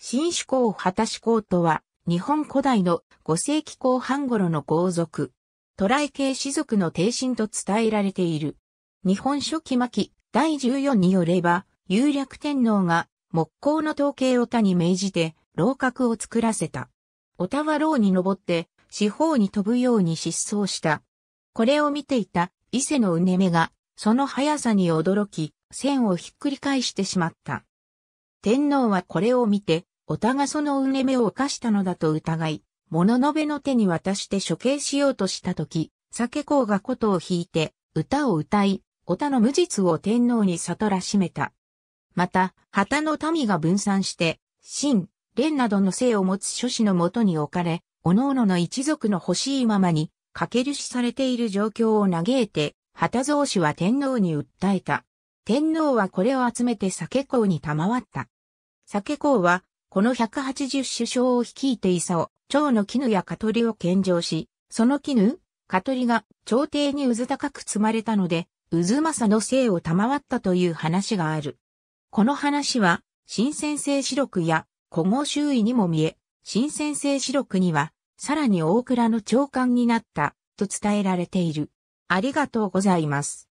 新主公旗志公とは、日本古代の5世紀後半頃の豪族。渡来系士族の定身と伝えられている。日本書紀末期第14によれば、有略天皇が木工の統計を他に命じて、楼閣を作らせた。おたは楼に登って、四方に飛ぶように失踪した。これを見ていた伊勢のうねめが、その速さに驚き、線をひっくり返してしまった。天皇はこれを見て、おたがそのうねめを犯したのだと疑い、物のべの手に渡して処刑しようとしたとき、酒孔が琴を弾いて、歌を歌い、おたの無実を天皇に悟らしめた。また、旗の民が分散して、秦、蓮などの姓を持つ諸子のもとに置かれ、各々の一族の欲しいままに、かけるしされている状況を嘆いて、旗蔵氏は天皇に訴えた。天皇はこれを集めて酒公に賜った。酒公は、この180首相を率いて伊佐を、蝶の絹や香取を献上し、その絹、香取が朝廷にうず高く積まれたので、渦政の姓を賜ったという話がある。この話は、新先生四録や古豪周囲にも見え、新先生四録には、さらに大倉の長官になった、と伝えられている。ありがとうございます。